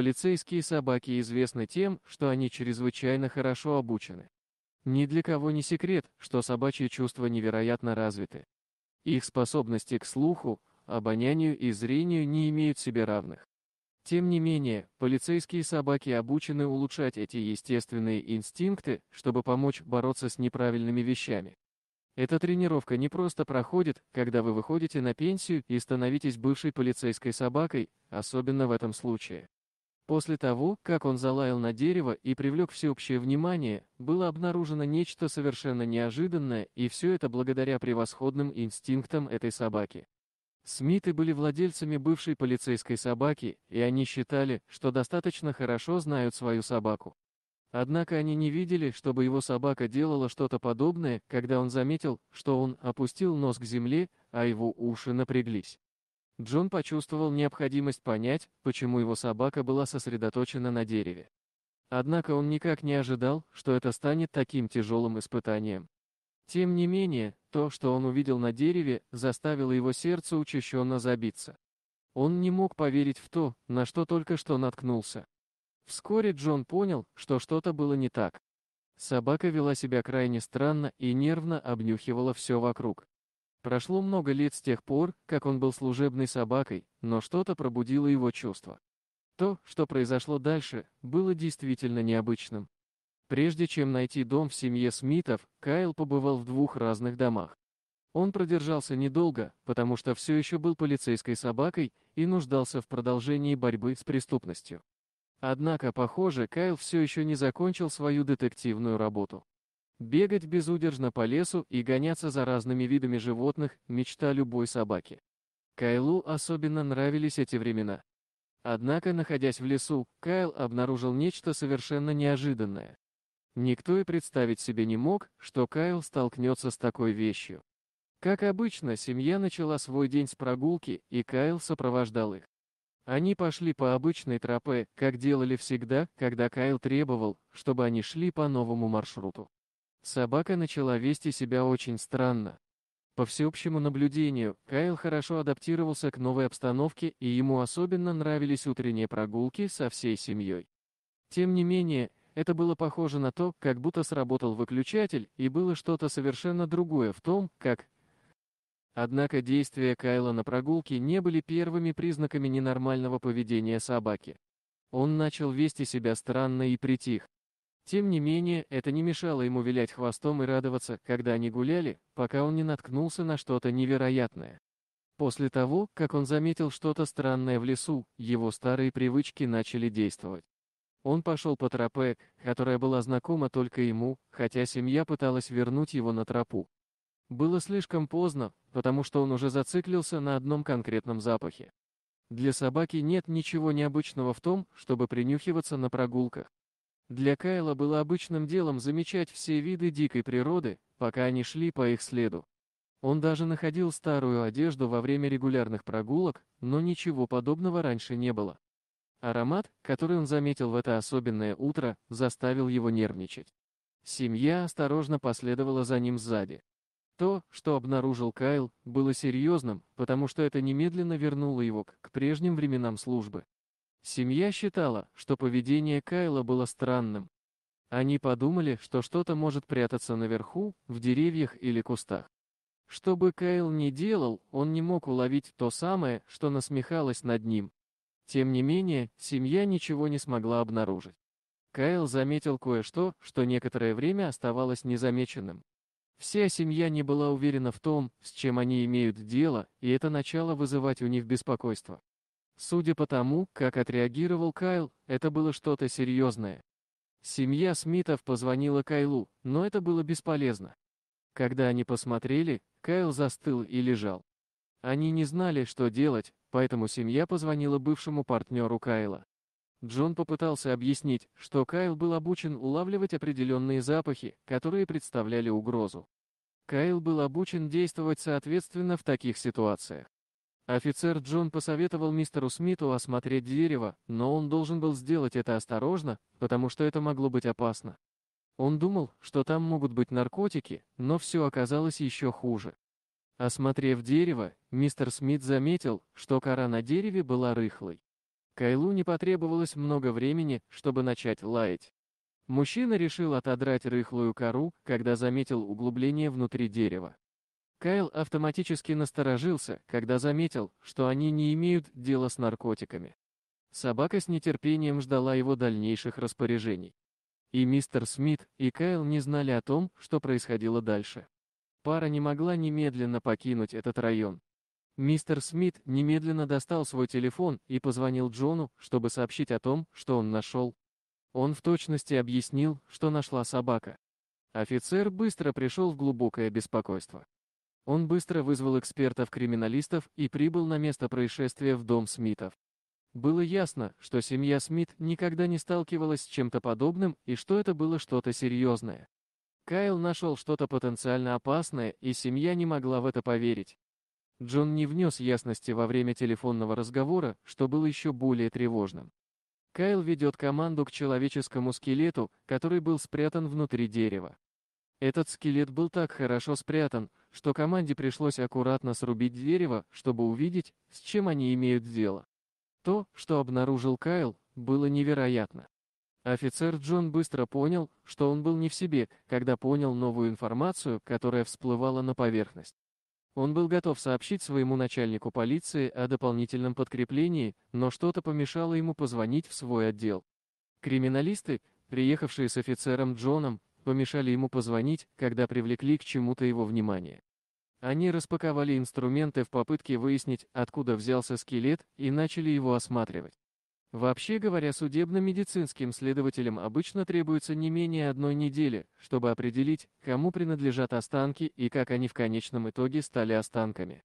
Полицейские собаки известны тем, что они чрезвычайно хорошо обучены. Ни для кого не секрет, что собачьи чувства невероятно развиты. Их способности к слуху, обонянию и зрению не имеют себе равных. Тем не менее, полицейские собаки обучены улучшать эти естественные инстинкты, чтобы помочь бороться с неправильными вещами. Эта тренировка не просто проходит, когда вы выходите на пенсию и становитесь бывшей полицейской собакой, особенно в этом случае. После того, как он залаял на дерево и привлек всеобщее внимание, было обнаружено нечто совершенно неожиданное, и все это благодаря превосходным инстинктам этой собаки. Смиты были владельцами бывшей полицейской собаки, и они считали, что достаточно хорошо знают свою собаку. Однако они не видели, чтобы его собака делала что-то подобное, когда он заметил, что он опустил нос к земле, а его уши напряглись. Джон почувствовал необходимость понять, почему его собака была сосредоточена на дереве. Однако он никак не ожидал, что это станет таким тяжелым испытанием. Тем не менее, то, что он увидел на дереве, заставило его сердце учащенно забиться. Он не мог поверить в то, на что только что наткнулся. Вскоре Джон понял, что что-то было не так. Собака вела себя крайне странно и нервно обнюхивала все вокруг. Прошло много лет с тех пор, как он был служебной собакой, но что-то пробудило его чувства. То, что произошло дальше, было действительно необычным. Прежде чем найти дом в семье Смитов, Кайл побывал в двух разных домах. Он продержался недолго, потому что все еще был полицейской собакой и нуждался в продолжении борьбы с преступностью. Однако, похоже, Кайл все еще не закончил свою детективную работу. Бегать безудержно по лесу и гоняться за разными видами животных – мечта любой собаки. Кайлу особенно нравились эти времена. Однако, находясь в лесу, Кайл обнаружил нечто совершенно неожиданное. Никто и представить себе не мог, что Кайл столкнется с такой вещью. Как обычно, семья начала свой день с прогулки, и Кайл сопровождал их. Они пошли по обычной тропе, как делали всегда, когда Кайл требовал, чтобы они шли по новому маршруту. Собака начала вести себя очень странно. По всеобщему наблюдению, Кайл хорошо адаптировался к новой обстановке и ему особенно нравились утренние прогулки со всей семьей. Тем не менее, это было похоже на то, как будто сработал выключатель, и было что-то совершенно другое в том, как... Однако действия Кайла на прогулке не были первыми признаками ненормального поведения собаки. Он начал вести себя странно и притих. Тем не менее, это не мешало ему вилять хвостом и радоваться, когда они гуляли, пока он не наткнулся на что-то невероятное. После того, как он заметил что-то странное в лесу, его старые привычки начали действовать. Он пошел по тропе, которая была знакома только ему, хотя семья пыталась вернуть его на тропу. Было слишком поздно, потому что он уже зациклился на одном конкретном запахе. Для собаки нет ничего необычного в том, чтобы принюхиваться на прогулках. Для Кайла было обычным делом замечать все виды дикой природы, пока они шли по их следу. Он даже находил старую одежду во время регулярных прогулок, но ничего подобного раньше не было. Аромат, который он заметил в это особенное утро, заставил его нервничать. Семья осторожно последовала за ним сзади. То, что обнаружил Кайл, было серьезным, потому что это немедленно вернуло его к, к прежним временам службы. Семья считала, что поведение Кайла было странным. Они подумали, что что-то может прятаться наверху, в деревьях или кустах. Что бы Кайл ни делал, он не мог уловить то самое, что насмехалось над ним. Тем не менее, семья ничего не смогла обнаружить. Кайл заметил кое-что, что некоторое время оставалось незамеченным. Вся семья не была уверена в том, с чем они имеют дело, и это начало вызывать у них беспокойство. Судя по тому, как отреагировал Кайл, это было что-то серьезное. Семья Смитов позвонила Кайлу, но это было бесполезно. Когда они посмотрели, Кайл застыл и лежал. Они не знали, что делать, поэтому семья позвонила бывшему партнеру Кайла. Джон попытался объяснить, что Кайл был обучен улавливать определенные запахи, которые представляли угрозу. Кайл был обучен действовать соответственно в таких ситуациях. Офицер Джон посоветовал мистеру Смиту осмотреть дерево, но он должен был сделать это осторожно, потому что это могло быть опасно. Он думал, что там могут быть наркотики, но все оказалось еще хуже. Осмотрев дерево, мистер Смит заметил, что кора на дереве была рыхлой. Кайлу не потребовалось много времени, чтобы начать лаять. Мужчина решил отодрать рыхлую кору, когда заметил углубление внутри дерева. Кайл автоматически насторожился, когда заметил, что они не имеют дела с наркотиками. Собака с нетерпением ждала его дальнейших распоряжений. И мистер Смит, и Кайл не знали о том, что происходило дальше. Пара не могла немедленно покинуть этот район. Мистер Смит немедленно достал свой телефон и позвонил Джону, чтобы сообщить о том, что он нашел. Он в точности объяснил, что нашла собака. Офицер быстро пришел в глубокое беспокойство. Он быстро вызвал экспертов-криминалистов и прибыл на место происшествия в дом Смитов. Было ясно, что семья Смит никогда не сталкивалась с чем-то подобным и что это было что-то серьезное. Кайл нашел что-то потенциально опасное, и семья не могла в это поверить. Джон не внес ясности во время телефонного разговора, что было еще более тревожным. Кайл ведет команду к человеческому скелету, который был спрятан внутри дерева. Этот скелет был так хорошо спрятан, что команде пришлось аккуратно срубить дерево, чтобы увидеть, с чем они имеют дело. То, что обнаружил Кайл, было невероятно. Офицер Джон быстро понял, что он был не в себе, когда понял новую информацию, которая всплывала на поверхность. Он был готов сообщить своему начальнику полиции о дополнительном подкреплении, но что-то помешало ему позвонить в свой отдел. Криминалисты, приехавшие с офицером Джоном, помешали ему позвонить, когда привлекли к чему-то его внимание. Они распаковали инструменты в попытке выяснить, откуда взялся скелет, и начали его осматривать. Вообще говоря, судебно-медицинским следователям обычно требуется не менее одной недели, чтобы определить, кому принадлежат останки и как они в конечном итоге стали останками.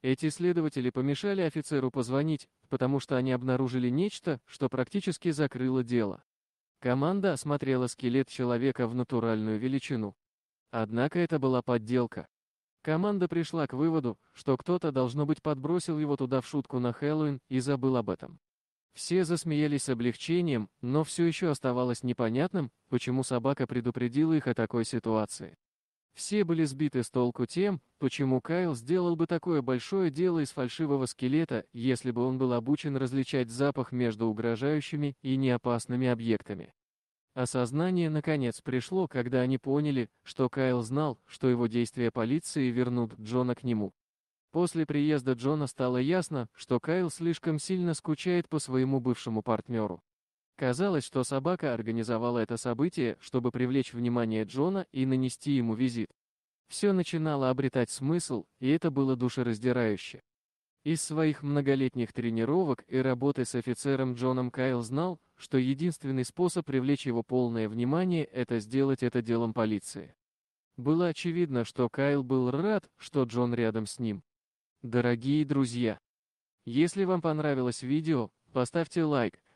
Эти следователи помешали офицеру позвонить, потому что они обнаружили нечто, что практически закрыло дело. Команда осмотрела скелет человека в натуральную величину. Однако это была подделка. Команда пришла к выводу, что кто-то, должно быть, подбросил его туда в шутку на Хэллоуин и забыл об этом. Все засмеялись с облегчением, но все еще оставалось непонятным, почему собака предупредила их о такой ситуации. Все были сбиты с толку тем, почему Кайл сделал бы такое большое дело из фальшивого скелета, если бы он был обучен различать запах между угрожающими и неопасными объектами. Осознание, наконец, пришло, когда они поняли, что Кайл знал, что его действия полиции вернут Джона к нему. После приезда Джона стало ясно, что Кайл слишком сильно скучает по своему бывшему партнеру. Казалось, что собака организовала это событие, чтобы привлечь внимание Джона и нанести ему визит. Все начинало обретать смысл, и это было душераздирающе. Из своих многолетних тренировок и работы с офицером Джоном Кайл знал, что единственный способ привлечь его полное внимание – это сделать это делом полиции. Было очевидно, что Кайл был рад, что Джон рядом с ним. Дорогие друзья! Если вам понравилось видео, поставьте лайк,